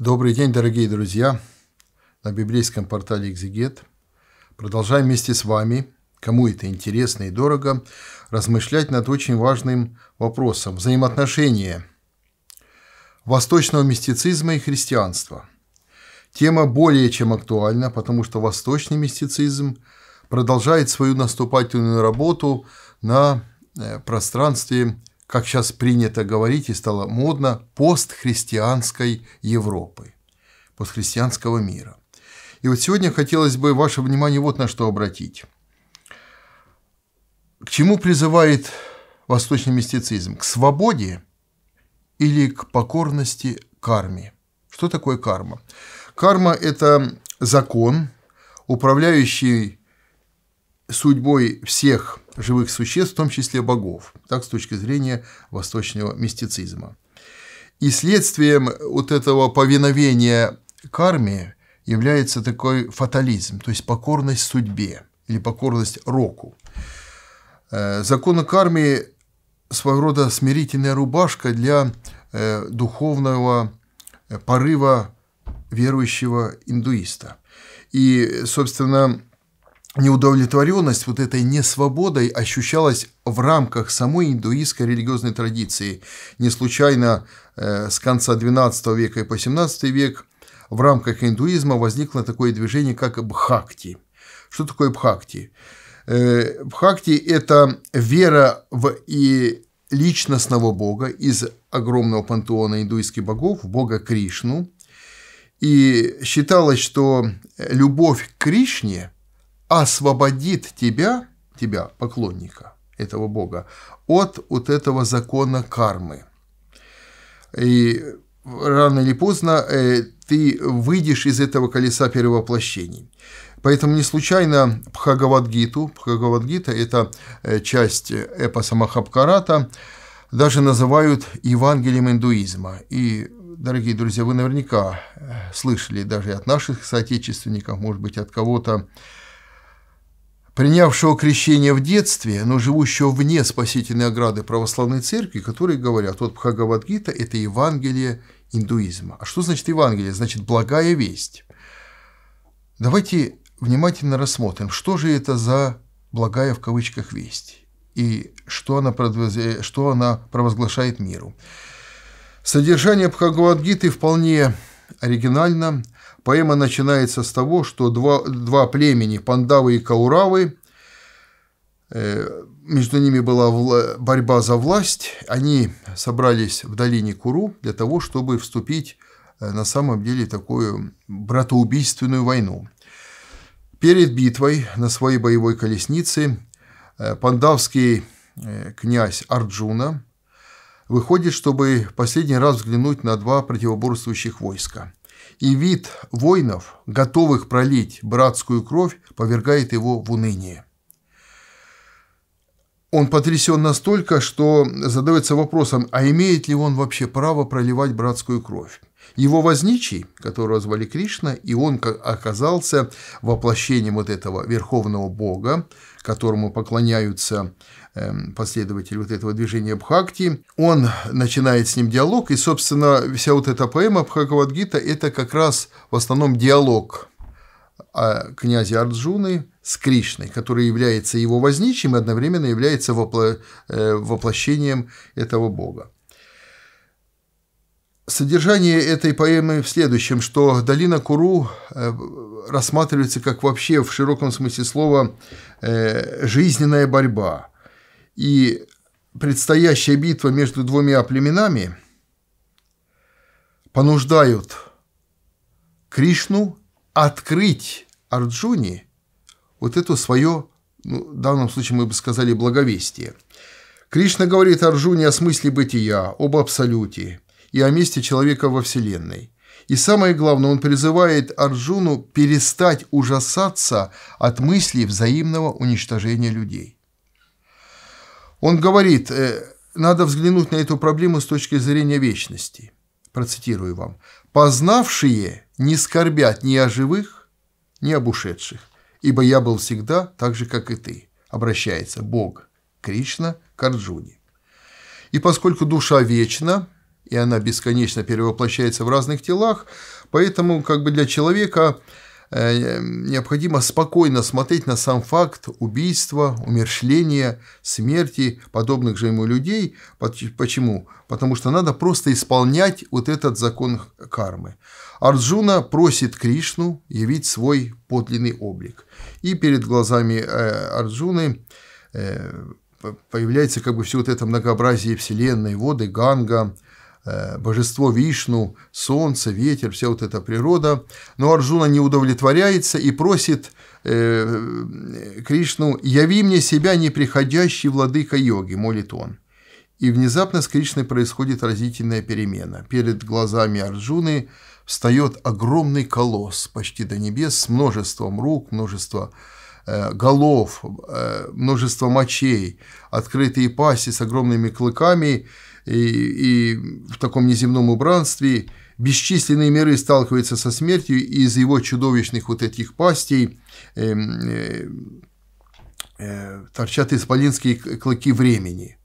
Добрый день, дорогие друзья! На библейском портале «Экзегет» продолжаем вместе с вами, кому это интересно и дорого, размышлять над очень важным вопросом – взаимоотношения восточного мистицизма и христианства. Тема более чем актуальна, потому что восточный мистицизм продолжает свою наступательную работу на э, пространстве как сейчас принято говорить и стало модно, постхристианской Европы, постхристианского мира. И вот сегодня хотелось бы ваше внимание вот на что обратить. К чему призывает восточный мистицизм? К свободе или к покорности карме? Что такое карма? Карма – это закон, управляющий судьбой всех живых существ, в том числе богов, так с точки зрения восточного мистицизма. И следствием вот этого повиновения карме является такой фатализм, то есть покорность судьбе или покорность року. Э, Законы кармы своего рода смирительная рубашка для э, духовного э, порыва верующего индуиста. И, собственно, неудовлетворенность вот этой несвободой ощущалась в рамках самой индуистской религиозной традиции. Не случайно э, с конца XII века и по XVII век в рамках индуизма возникло такое движение, как бхакти. Что такое бхакти? Э, бхакти – это вера в и личностного бога из огромного пантеона индуистских богов, бога Кришну. И считалось, что любовь к Кришне – освободит тебя, тебя, поклонника этого бога, от вот этого закона кармы. И рано или поздно э, ты выйдешь из этого колеса перевоплощений. Поэтому не случайно Пхагавадгиту, Пхагавадгита – это э, часть эпоса Махабхарата, даже называют Евангелием индуизма. И, дорогие друзья, вы наверняка э, слышали даже от наших соотечественников, может быть, от кого-то, принявшего крещение в детстве, но живущего вне спасительной ограды православной церкви, которые говорят, вот Бхагавадгита – это Евангелие индуизма. А что значит Евангелие? Значит, благая весть. Давайте внимательно рассмотрим, что же это за благая в кавычках весть и что она, что она провозглашает миру. Содержание Бхагавадгиты вполне оригинально – Поэма начинается с того, что два, два племени, пандавы и кауравы, э, между ними была борьба за власть, они собрались в долине Куру для того, чтобы вступить э, на самом деле такую братоубийственную войну. Перед битвой на своей боевой колеснице э, пандавский князь Арджуна выходит, чтобы последний раз взглянуть на два противоборствующих войска – и вид воинов, готовых пролить братскую кровь, повергает его в уныние. Он потрясен настолько, что задается вопросом, а имеет ли он вообще право проливать братскую кровь? Его возничий, которого звали Кришна, и он оказался воплощением вот этого верховного бога, которому поклоняются Эм, последователь вот этого движения Бхакти, он начинает с ним диалог, и, собственно, вся вот эта поэма Бхагавадгита – это как раз в основном диалог а, князя Арджуны с Кришной, который является его возничим и одновременно является э, воплощением этого бога. Содержание этой поэмы в следующем, что долина Куру э, рассматривается как вообще в широком смысле слова э, жизненная борьба – и предстоящая битва между двумя племенами понуждают Кришну открыть Арджуне вот это свое, ну, в данном случае мы бы сказали, благовестие. Кришна говорит Арджуне о смысле бытия, об абсолюте и о месте человека во Вселенной. И самое главное, он призывает Арджуну перестать ужасаться от мысли взаимного уничтожения людей. Он говорит, «Э, надо взглянуть на эту проблему с точки зрения вечности. Процитирую вам. «Познавшие не скорбят ни о живых, ни об ушедших, ибо я был всегда так же, как и ты», обращается Бог Кришна к Арджуне. И поскольку душа вечна, и она бесконечно перевоплощается в разных телах, поэтому как бы для человека – Э, необходимо спокойно смотреть на сам факт убийства, умершления, смерти подобных же ему людей. Почему? Потому что надо просто исполнять вот этот закон кармы. Арджуна просит Кришну явить свой подлинный облик. И перед глазами э, Арджуны э, появляется как бы все вот это многообразие Вселенной, воды, Ганга, Э, божество Вишну, солнце, ветер, вся вот эта природа. Но Арджуна не удовлетворяется и просит э, Кришну «Яви мне себя, неприходящий владыка йоги», молит он. И внезапно с Кришной происходит разительная перемена. Перед глазами Арджуны встает огромный колосс почти до небес с множеством рук, множество э, голов, множество мочей, открытые пасти с огромными клыками – и, и в таком неземном убранстве, бесчисленные миры сталкиваются со смертью из его чудовищных вот этих пастей, эм, э, э, торчат исполинские клыки времени.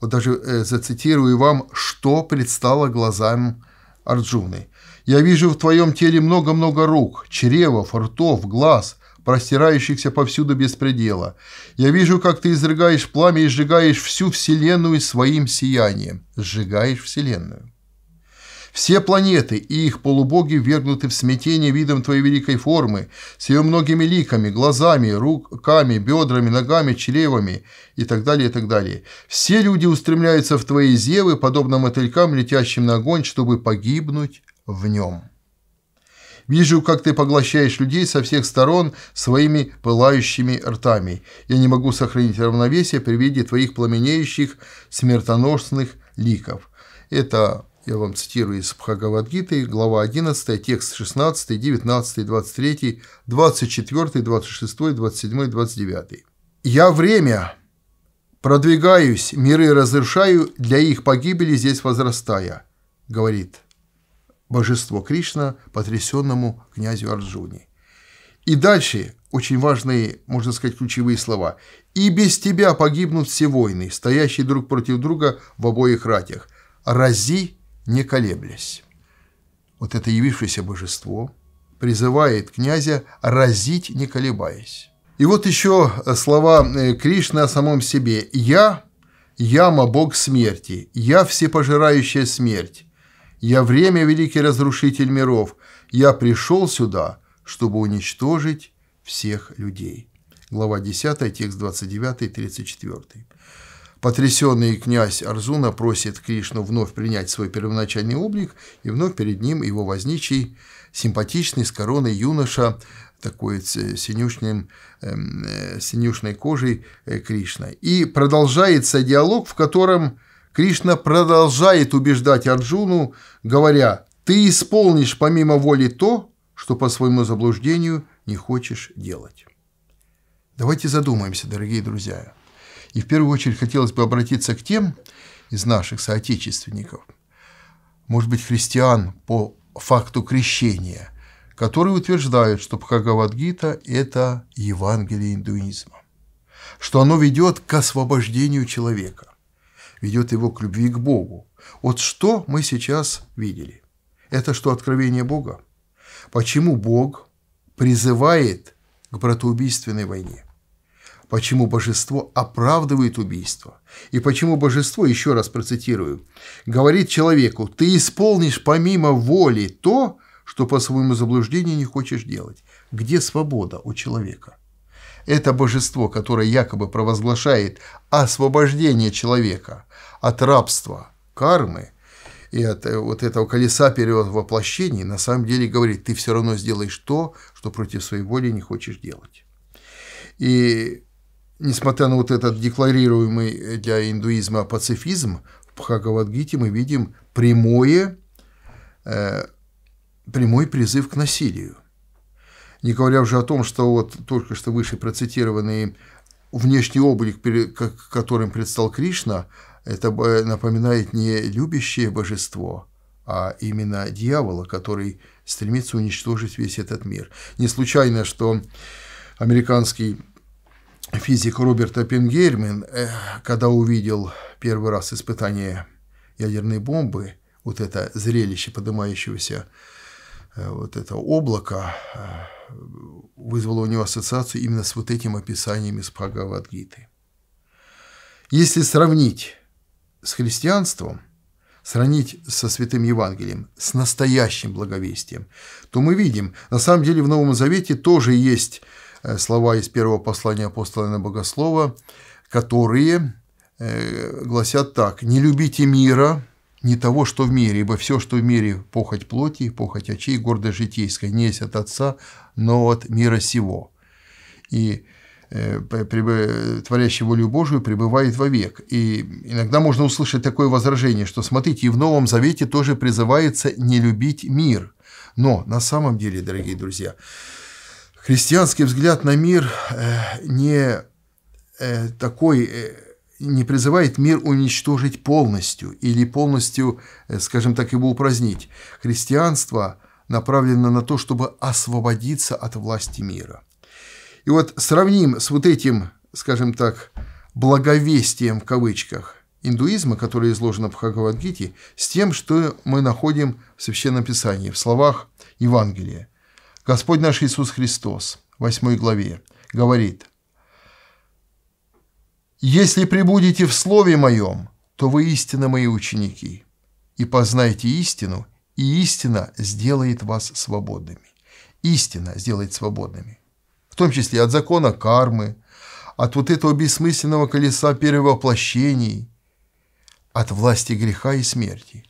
Вот даже э, зацитирую вам, что предстало глазам Арджуны. «Я вижу в твоем теле много-много рук, чревов, ртов, глаз – простирающихся повсюду без предела, Я вижу, как ты изрыгаешь пламя и сжигаешь всю Вселенную своим сиянием. Сжигаешь Вселенную. Все планеты и их полубоги вергнуты в смятение видом твоей великой формы, с ее многими ликами, глазами, руками, бедрами, ногами, чревами и так далее, и так далее. Все люди устремляются в твои зевы, подобно мотылькам, летящим на огонь, чтобы погибнуть в нем». Вижу, как ты поглощаешь людей со всех сторон своими пылающими ртами. Я не могу сохранить равновесие при виде твоих пламенеющих смертоносных ликов». Это я вам цитирую из Бхагавадгиты, глава 11, текст 16, 19, 23, 24, 26, 27, 29. «Я время продвигаюсь, миры разрушаю, для их погибели здесь возрастая», — говорит божество Кришна потрясенному князю Арджуне. И дальше очень важные, можно сказать, ключевые слова. «И без тебя погибнут все войны, стоящие друг против друга в обоих ратях. Рази, не колеблясь». Вот это явившееся божество призывает князя разить, не колебаясь. И вот еще слова э, Кришны о самом себе. «Я – яма, бог смерти, я – всепожирающая смерть, я время, великий разрушитель миров. Я пришел сюда, чтобы уничтожить всех людей». Глава 10, текст 29-34. Потрясенный князь Арзуна просит Кришну вновь принять свой первоначальный облик, и вновь перед ним его возничий, симпатичный, с короной юноша, такой э, синюшным, эм, э, синюшной кожей э, Кришна. И продолжается диалог, в котором Кришна продолжает убеждать Арджуну, говоря, «Ты исполнишь помимо воли то, что по своему заблуждению не хочешь делать». Давайте задумаемся, дорогие друзья. И в первую очередь хотелось бы обратиться к тем из наших соотечественников, может быть, христиан по факту крещения, которые утверждают, что Бхагавадгита – это Евангелие индуизма, что оно ведет к освобождению человека ведет его к любви к Богу. Вот что мы сейчас видели? Это что, откровение Бога? Почему Бог призывает к братоубийственной войне? Почему божество оправдывает убийство? И почему божество, еще раз процитирую, говорит человеку, ты исполнишь помимо воли то, что по своему заблуждению не хочешь делать. Где свобода у человека? Это божество, которое якобы провозглашает освобождение человека от рабства, кармы и от э, вот этого колеса перевоплощений на самом деле говорит, ты все равно сделаешь то, что против своей воли не хочешь делать. И несмотря на вот этот декларируемый для индуизма пацифизм, в Бхагавадгите мы видим прямое, э, прямой призыв к насилию. Не говоря уже о том, что вот только что выше процитированный внешний облик, перед которым предстал Кришна, это э, напоминает не любящее божество, а именно дьявола, который стремится уничтожить весь этот мир. Не случайно, что американский физик Роберт Оппенгеймен, э, когда увидел первый раз испытание ядерной бомбы, вот это зрелище поднимающегося э, вот это облако вызвало у него ассоциацию именно с вот этим описанием из Прагавадгиты. Если сравнить с христианством, сравнить со Святым Евангелием, с настоящим благовестием, то мы видим, на самом деле в Новом Завете тоже есть э, слова из первого послания апостола на Богослова, которые э, гласят так «Не любите мира, не того, что в мире, ибо все, что в мире, похоть плоти, похоть очей, гордость житейская, не есть от Отца, но от мира сего». И Э, творящий волю Божию, пребывает вовек. И иногда можно услышать такое возражение, что, смотрите, и в Новом Завете тоже призывается не любить мир. Но на самом деле, дорогие друзья, христианский взгляд на мир э, не э, такой не призывает мир уничтожить полностью или полностью, скажем так, его упразднить. Христианство направлено на то, чтобы освободиться от власти мира – и вот сравним с вот этим, скажем так, благовестием в кавычках индуизма, которое изложено в Хагавадгите, с тем, что мы находим в Священном Писании, в словах Евангелия. Господь наш Иисус Христос, 8 главе, говорит, «Если прибудете в Слове Моем, то вы истинно Мои ученики, и познайте истину, и истина сделает вас свободными». Истина сделает свободными в том числе от закона кармы, от вот этого бессмысленного колеса перевоплощений, от власти греха и смерти.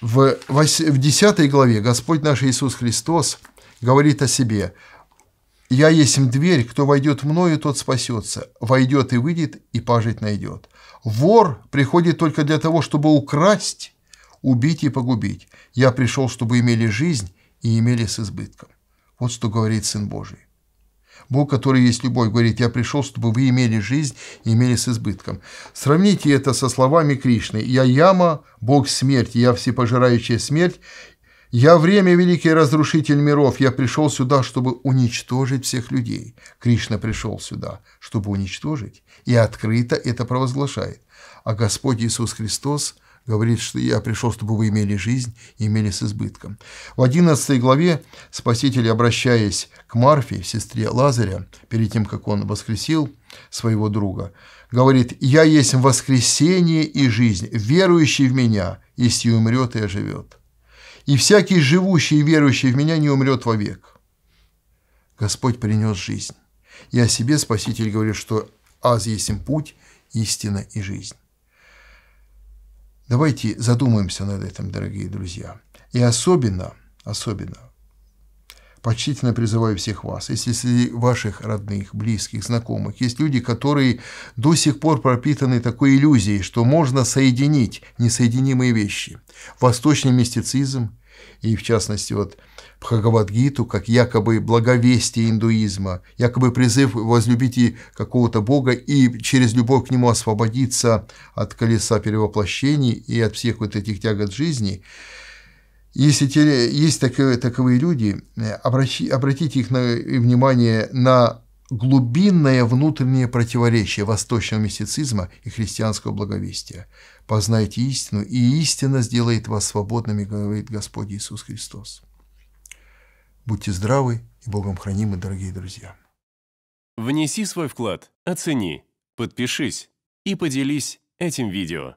В 10 главе Господь наш Иисус Христос говорит о себе «Я есть дверь, кто войдет мною, тот спасется, войдет и выйдет, и пажить найдет». Вор приходит только для того, чтобы украсть, убить и погубить. Я пришел, чтобы имели жизнь и имели с избытком. Вот что говорит Сын Божий. Бог, который есть любовь, говорит, я пришел, чтобы вы имели жизнь и имели с избытком. Сравните это со словами Кришны. Я яма, Бог смерть, я всепожирающая смерть, я время великий разрушитель миров, я пришел сюда, чтобы уничтожить всех людей. Кришна пришел сюда, чтобы уничтожить, и открыто это провозглашает. А Господь Иисус Христос говорит, что я пришел, чтобы вы имели жизнь и имели с избытком. В 11 главе Спаситель, обращаясь к Марфе, сестре Лазаря, перед тем, как он воскресил своего друга, говорит, «Я есть воскресение и жизнь, верующий в меня, если умрет и оживет. И всякий живущий и верующий в меня не умрет вовек». Господь принес жизнь. И о себе Спаситель говорит, что «аз есть им путь, истина и жизнь». Давайте задумаемся над этим, дорогие друзья. И особенно, особенно, почтительно призываю всех вас, если среди ваших родных, близких, знакомых есть люди, которые до сих пор пропитаны такой иллюзией, что можно соединить несоединимые вещи. Восточный мистицизм и, в частности, вот – Бхагавадгиту как якобы благовестие индуизма, якобы призыв возлюбить какого-то бога и через любовь к нему освободиться от колеса перевоплощений и от всех вот этих тягот жизни. Если те, есть таковые, таковые люди, обращи, обратите их на, э, внимание на глубинное внутреннее противоречие восточного мистицизма и христианского благовестия. Познайте истину, и истина сделает вас свободными, говорит Господь Иисус Христос. Будьте здравы и Богом хранимы, дорогие друзья. Внеси свой вклад, оцени, подпишись и поделись этим видео.